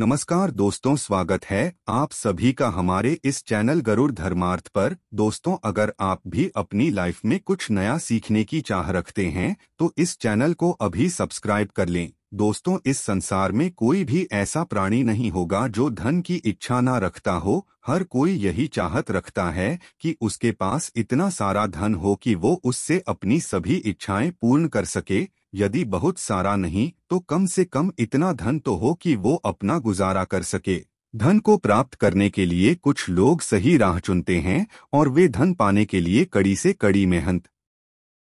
नमस्कार दोस्तों स्वागत है आप सभी का हमारे इस चैनल गरुड़ धर्मार्थ पर दोस्तों अगर आप भी अपनी लाइफ में कुछ नया सीखने की चाह रखते हैं तो इस चैनल को अभी सब्सक्राइब कर लें दोस्तों इस संसार में कोई भी ऐसा प्राणी नहीं होगा जो धन की इच्छा ना रखता हो हर कोई यही चाहत रखता है कि उसके पास इतना सारा धन हो कि वो उससे अपनी सभी इच्छाएं पूर्ण कर सके यदि बहुत सारा नहीं तो कम से कम इतना धन तो हो कि वो अपना गुजारा कर सके धन को प्राप्त करने के लिए कुछ लोग सही राह चुनते हैं और वे धन पाने के लिए कड़ी से कड़ी मेहनत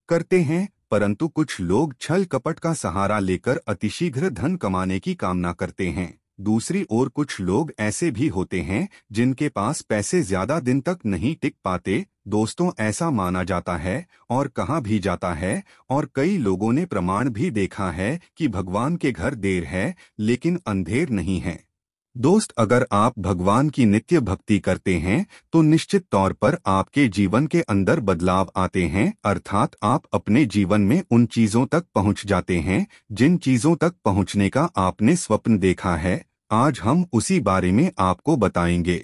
करते हैं परंतु कुछ लोग छल कपट का सहारा लेकर अतिशीघ्र धन कमाने की कामना करते हैं दूसरी ओर कुछ लोग ऐसे भी होते हैं जिनके पास पैसे ज्यादा दिन तक नहीं टिक पाते दोस्तों ऐसा माना जाता है और कहा भी जाता है और कई लोगों ने प्रमाण भी देखा है कि भगवान के घर देर है लेकिन अंधेर नहीं है दोस्त अगर आप भगवान की नित्य भक्ति करते हैं तो निश्चित तौर पर आपके जीवन के अंदर बदलाव आते हैं अर्थात आप अपने जीवन में उन चीजों तक पहुंच जाते हैं जिन चीजों तक पहुंचने का आपने स्वप्न देखा है आज हम उसी बारे में आपको बताएंगे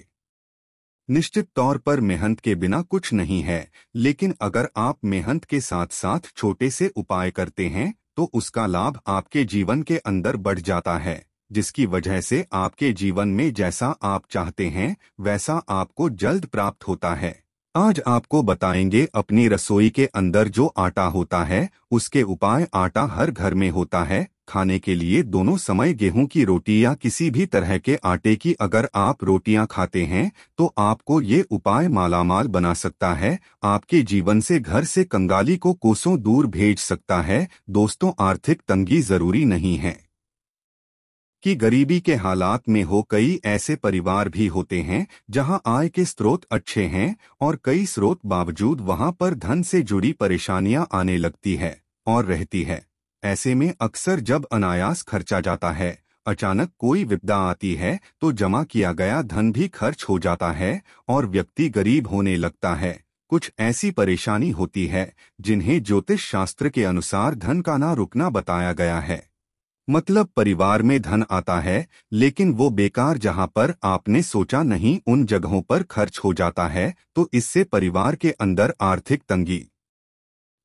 निश्चित तौर पर मेहनत के बिना कुछ नहीं है लेकिन अगर आप मेहनत के साथ साथ छोटे से उपाय करते हैं तो उसका लाभ आपके जीवन के अंदर बढ़ जाता है जिसकी वजह से आपके जीवन में जैसा आप चाहते हैं वैसा आपको जल्द प्राप्त होता है आज आपको बताएंगे अपनी रसोई के अंदर जो आटा होता है उसके उपाय आटा हर घर में होता है खाने के लिए दोनों समय गेहूं की रोटी या किसी भी तरह के आटे की अगर आप रोटियां खाते हैं तो आपको ये उपाय मालामाल बना सकता है आपके जीवन से घर से कंगाली को कोसों दूर भेज सकता है दोस्तों आर्थिक तंगी जरूरी नहीं है कि गरीबी के हालात में हो कई ऐसे परिवार भी होते हैं जहां आय के स्रोत अच्छे हैं और कई स्रोत बावजूद वहां पर धन से जुड़ी परेशानियां आने लगती है और रहती है ऐसे में अक्सर जब अनायास खर्चा जाता है अचानक कोई विपदा आती है तो जमा किया गया धन भी खर्च हो जाता है और व्यक्ति गरीब होने लगता है कुछ ऐसी परेशानी होती है जिन्हें ज्योतिष शास्त्र के अनुसार धन का ना रुकना बताया गया है मतलब परिवार में धन आता है लेकिन वो बेकार जहां पर आपने सोचा नहीं उन जगहों पर खर्च हो जाता है तो इससे परिवार के अंदर आर्थिक तंगी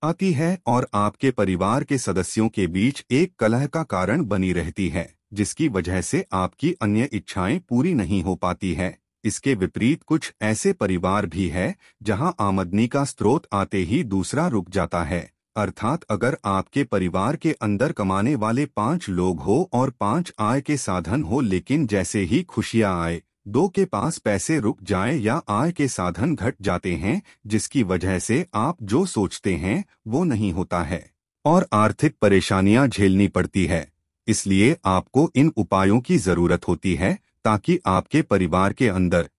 आती है और आपके परिवार के सदस्यों के बीच एक कलह का कारण बनी रहती है जिसकी वजह से आपकी अन्य इच्छाएं पूरी नहीं हो पाती है इसके विपरीत कुछ ऐसे परिवार भी है जहां आमदनी का स्रोत आते ही दूसरा रुक जाता है अर्थात अगर आपके परिवार के अंदर कमाने वाले पांच लोग हो और पांच आय के साधन हो लेकिन जैसे ही खुशियां आए दो के पास पैसे रुक जाए या आय के साधन घट जाते हैं जिसकी वजह से आप जो सोचते हैं वो नहीं होता है और आर्थिक परेशानियां झेलनी पड़ती है इसलिए आपको इन उपायों की जरूरत होती है ताकि आपके परिवार के अंदर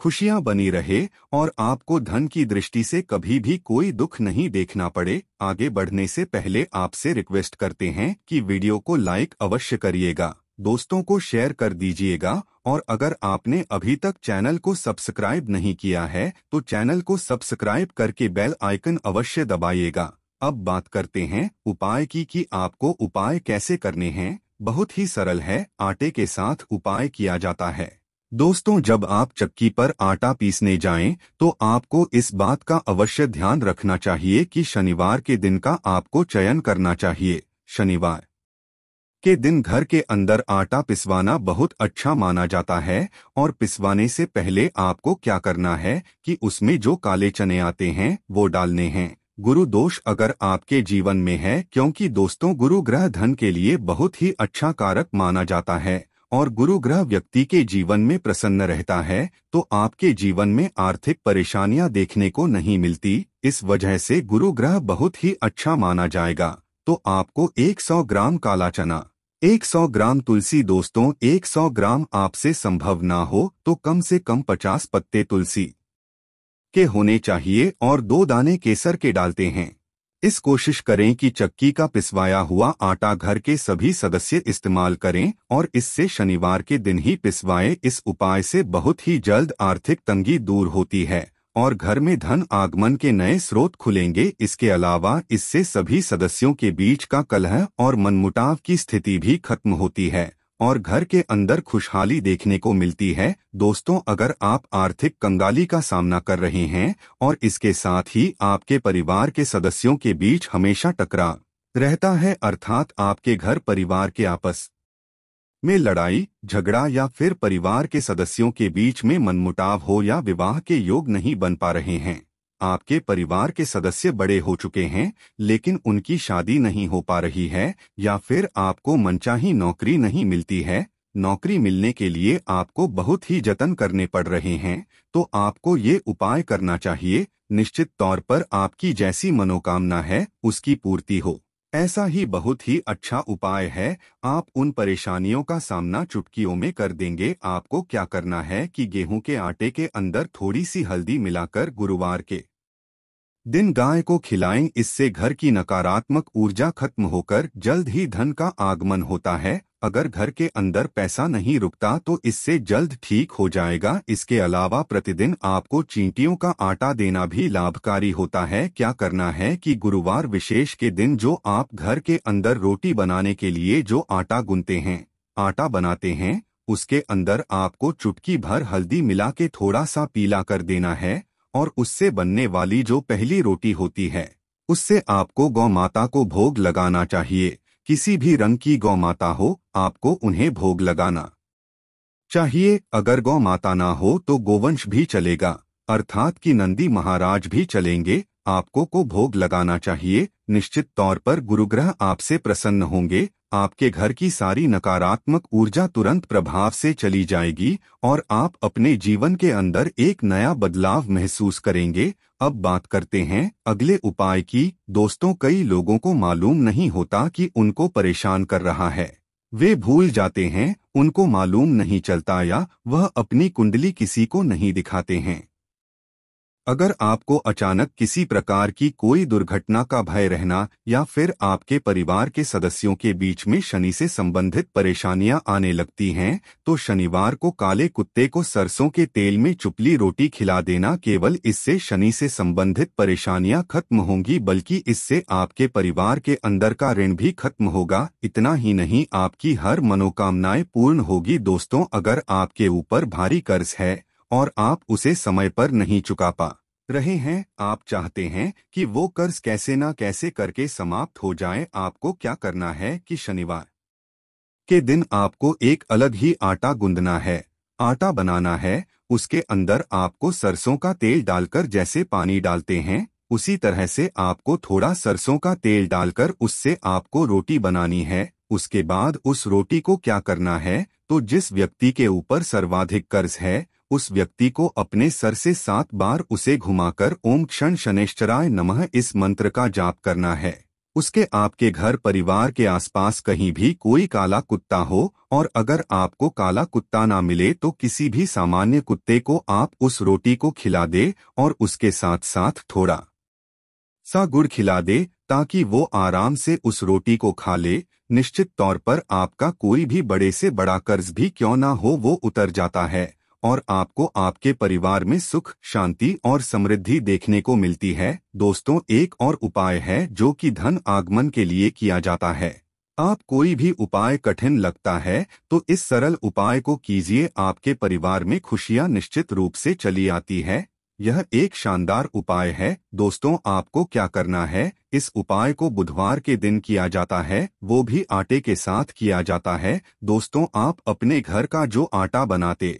खुशियां बनी रहे और आपको धन की दृष्टि से कभी भी कोई दुख नहीं देखना पड़े आगे बढ़ने से पहले आपसे रिक्वेस्ट करते हैं कि वीडियो को लाइक अवश्य करिएगा दोस्तों को शेयर कर दीजिएगा और अगर आपने अभी तक चैनल को सब्सक्राइब नहीं किया है तो चैनल को सब्सक्राइब करके बेल आइकन अवश्य दबाइएगा अब बात करते हैं उपाय की कि आपको उपाय कैसे करने हैं बहुत ही सरल है आटे के साथ उपाय किया जाता है दोस्तों जब आप चक्की पर आटा पीसने जाएं, तो आपको इस बात का अवश्य ध्यान रखना चाहिए कि शनिवार के दिन का आपको चयन करना चाहिए शनिवार के दिन घर के अंदर आटा पिसवाना बहुत अच्छा माना जाता है और पिसवाने से पहले आपको क्या करना है कि उसमें जो काले चने आते हैं वो डालने हैं गुरु दोष अगर आपके जीवन में है क्योंकि दोस्तों गुरु ग्रह धन के लिए बहुत ही अच्छा कारक माना जाता है और गुरु ग्रह व्यक्ति के जीवन में प्रसन्न रहता है तो आपके जीवन में आर्थिक परेशानियां देखने को नहीं मिलती इस वजह से गुरु ग्रह बहुत ही अच्छा माना जाएगा तो आपको 100 ग्राम काला चना 100 ग्राम तुलसी दोस्तों 100 ग्राम आपसे संभव ना हो तो कम से कम 50 पत्ते तुलसी के होने चाहिए और दो दाने केसर के डालते हैं इस कोशिश करें कि चक्की का पिसवाया हुआ आटा घर के सभी सदस्य इस्तेमाल करें और इससे शनिवार के दिन ही पिसवाएं इस उपाय से बहुत ही जल्द आर्थिक तंगी दूर होती है और घर में धन आगमन के नए स्रोत खुलेंगे इसके अलावा इससे सभी सदस्यों के बीच का कलह और मनमुटाव की स्थिति भी खत्म होती है और घर के अंदर खुशहाली देखने को मिलती है दोस्तों अगर आप आर्थिक कंगाली का सामना कर रहे हैं और इसके साथ ही आपके परिवार के सदस्यों के बीच हमेशा टकरा रहता है अर्थात आपके घर परिवार के आपस में लड़ाई झगड़ा या फिर परिवार के सदस्यों के बीच में मनमुटाव हो या विवाह के योग नहीं बन पा रहे हैं आपके परिवार के सदस्य बड़े हो चुके हैं लेकिन उनकी शादी नहीं हो पा रही है या फिर आपको मनचाही नौकरी नहीं मिलती है नौकरी मिलने के लिए आपको बहुत ही जतन करने पड़ रहे हैं तो आपको ये उपाय करना चाहिए निश्चित तौर पर आपकी जैसी मनोकामना है उसकी पूर्ति हो ऐसा ही बहुत ही अच्छा उपाय है आप उन परेशानियों का सामना चुटकियों में कर देंगे आपको क्या करना है कि गेहूं के आटे के अंदर थोड़ी सी हल्दी मिलाकर गुरुवार के दिन गाय को खिलाएं इससे घर की नकारात्मक ऊर्जा खत्म होकर जल्द ही धन का आगमन होता है अगर घर के अंदर पैसा नहीं रुकता तो इससे जल्द ठीक हो जाएगा इसके अलावा प्रतिदिन आपको चींटियों का आटा देना भी लाभकारी होता है क्या करना है कि गुरुवार विशेष के दिन जो आप घर के अंदर रोटी बनाने के लिए जो आटा गुनते हैं आटा बनाते हैं उसके अंदर आपको चुटकी भर हल्दी मिला के थोड़ा सा पीला कर देना है और उससे बनने वाली जो पहली रोटी होती है उससे आपको गौ माता को भोग लगाना चाहिए किसी भी रंग की गौ माता हो आपको उन्हें भोग लगाना चाहिए अगर गौ माता ना हो तो गोवंश भी चलेगा अर्थात कि नंदी महाराज भी चलेंगे आपको को भोग लगाना चाहिए निश्चित तौर पर गुरुग्रह आपसे प्रसन्न होंगे आपके घर की सारी नकारात्मक ऊर्जा तुरंत प्रभाव से चली जाएगी और आप अपने जीवन के अंदर एक नया बदलाव महसूस करेंगे अब बात करते हैं अगले उपाय की दोस्तों कई लोगों को मालूम नहीं होता कि उनको परेशान कर रहा है वे भूल जाते हैं उनको मालूम नहीं चलता या वह अपनी कुंडली किसी को नहीं दिखाते हैं अगर आपको अचानक किसी प्रकार की कोई दुर्घटना का भय रहना या फिर आपके परिवार के सदस्यों के बीच में शनि से संबंधित परेशानियां आने लगती हैं तो शनिवार को काले कुत्ते को सरसों के तेल में चुपली रोटी खिला देना केवल इससे शनि से संबंधित परेशानियां खत्म होंगी बल्कि इससे आपके परिवार के अंदर का ऋण भी खत्म होगा इतना ही नहीं आपकी हर मनोकामनाएं पूर्ण होगी दोस्तों अगर आपके ऊपर भारी कर्ज है और आप उसे समय पर नहीं चुका पा रहे हैं आप चाहते हैं कि वो कर्ज कैसे ना कैसे करके समाप्त हो जाए आपको क्या करना है कि शनिवार के दिन आपको एक अलग ही आटा गूंदना है आटा बनाना है उसके अंदर आपको सरसों का तेल डालकर जैसे पानी डालते हैं उसी तरह से आपको थोड़ा सरसों का तेल डालकर उससे आपको रोटी बनानी है उसके बाद उस रोटी को क्या करना है तो जिस व्यक्ति के ऊपर सर्वाधिक कर्ज है उस व्यक्ति को अपने सर से सात बार उसे घुमाकर ओम क्षण शनेश्चराय नमः इस मंत्र का जाप करना है उसके आपके घर परिवार के आसपास कहीं भी कोई काला कुत्ता हो और अगर आपको काला कुत्ता ना मिले तो किसी भी सामान्य कुत्ते को आप उस रोटी को खिला दे और उसके साथ साथ थोड़ा सा गुड़ खिला दे ताकि वो आराम से उस रोटी को खा ले निश्चित तौर पर आपका कोई भी बड़े से बड़ा कर्ज भी क्यों ना हो वो उतर जाता है और आपको आपके परिवार में सुख शांति और समृद्धि देखने को मिलती है दोस्तों एक और उपाय है जो कि धन आगमन के लिए किया जाता है आप कोई भी उपाय कठिन लगता है तो इस सरल उपाय को कीजिए आपके परिवार में खुशियां निश्चित रूप से चली आती है यह एक शानदार उपाय है दोस्तों आपको क्या करना है इस उपाय को बुधवार के दिन किया जाता है वो भी आटे के साथ किया जाता है दोस्तों आप अपने घर का जो आटा बनाते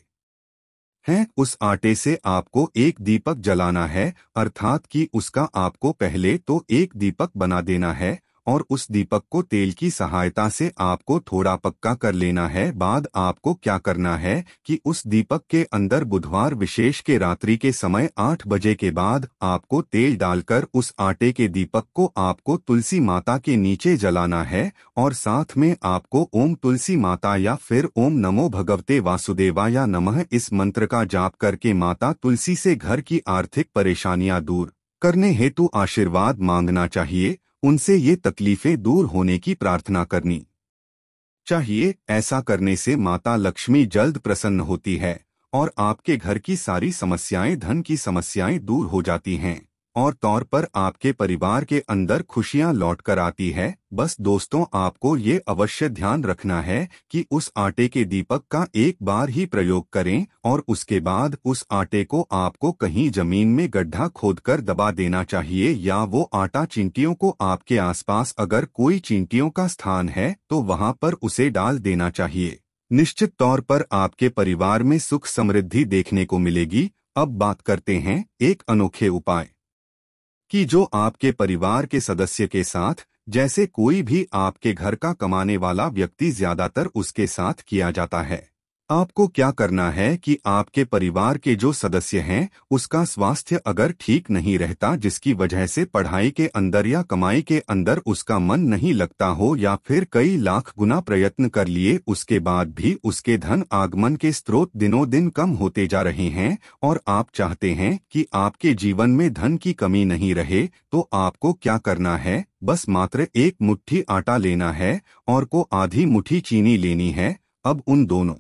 है उस आटे से आपको एक दीपक जलाना है अर्थात कि उसका आपको पहले तो एक दीपक बना देना है और उस दीपक को तेल की सहायता से आपको थोड़ा पक्का कर लेना है बाद आपको क्या करना है कि उस दीपक के अंदर बुधवार विशेष के रात्रि के समय आठ बजे के बाद आपको तेल डालकर उस आटे के दीपक को आपको तुलसी माता के नीचे जलाना है और साथ में आपको ओम तुलसी माता या फिर ओम नमो भगवते वासुदेवा या नम इस मंत्र का जाप करके माता तुलसी से घर की आर्थिक परेशानियाँ दूर करने हेतु आशीर्वाद मांगना चाहिए उनसे ये तकलीफें दूर होने की प्रार्थना करनी चाहिए ऐसा करने से माता लक्ष्मी जल्द प्रसन्न होती है और आपके घर की सारी समस्याएं धन की समस्याएं दूर हो जाती हैं और तौर पर आपके परिवार के अंदर खुशियां लौट कर आती है बस दोस्तों आपको ये अवश्य ध्यान रखना है कि उस आटे के दीपक का एक बार ही प्रयोग करें और उसके बाद उस आटे को आपको कहीं जमीन में गड्ढा खोदकर दबा देना चाहिए या वो आटा चिंटियों को आपके आसपास अगर कोई चिंटियों का स्थान है तो वहाँ पर उसे डाल देना चाहिए निश्चित तौर पर आपके परिवार में सुख समृद्धि देखने को मिलेगी अब बात करते हैं एक अनोखे उपाय कि जो आपके परिवार के सदस्य के साथ जैसे कोई भी आपके घर का कमाने वाला व्यक्ति ज्यादातर उसके साथ किया जाता है आपको क्या करना है कि आपके परिवार के जो सदस्य हैं उसका स्वास्थ्य अगर ठीक नहीं रहता जिसकी वजह से पढ़ाई के अंदर या कमाई के अंदर उसका मन नहीं लगता हो या फिर कई लाख गुना प्रयत्न कर लिए उसके बाद भी उसके धन आगमन के स्रोत दिनों दिन कम होते जा रहे हैं और आप चाहते हैं कि आपके जीवन में धन की कमी नहीं रहे तो आपको क्या करना है बस मात्र एक मुठ्ठी आटा लेना है और को आधी मुठ्ठी चीनी लेनी है अब उन दोनों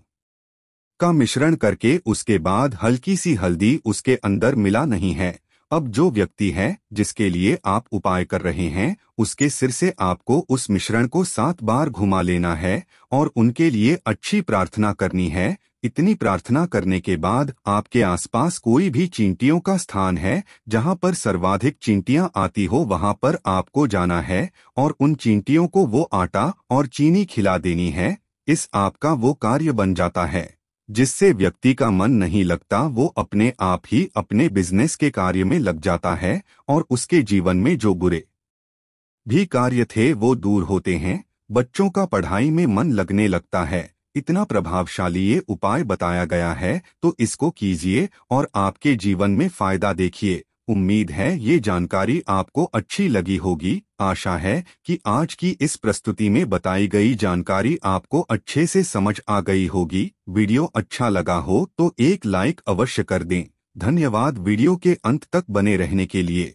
का मिश्रण करके उसके बाद हल्की सी हल्दी उसके अंदर मिला नहीं है अब जो व्यक्ति है जिसके लिए आप उपाय कर रहे हैं उसके सिर से आपको उस मिश्रण को सात बार घुमा लेना है और उनके लिए अच्छी प्रार्थना करनी है इतनी प्रार्थना करने के बाद आपके आसपास कोई भी चींटियों का स्थान है जहां पर सर्वाधिक चींटियां आती हो वहां पर आपको जाना है और उन चींटियों को वो आटा और चीनी खिला देनी है इस आपका वो कार्य बन जाता है जिससे व्यक्ति का मन नहीं लगता वो अपने आप ही अपने बिजनेस के कार्य में लग जाता है और उसके जीवन में जो बुरे भी कार्य थे वो दूर होते हैं बच्चों का पढ़ाई में मन लगने लगता है इतना प्रभावशाली ये उपाय बताया गया है तो इसको कीजिए और आपके जीवन में फायदा देखिए उम्मीद है ये जानकारी आपको अच्छी लगी होगी आशा है कि आज की इस प्रस्तुति में बताई गई जानकारी आपको अच्छे से समझ आ गई होगी वीडियो अच्छा लगा हो तो एक लाइक अवश्य कर दें धन्यवाद वीडियो के अंत तक बने रहने के लिए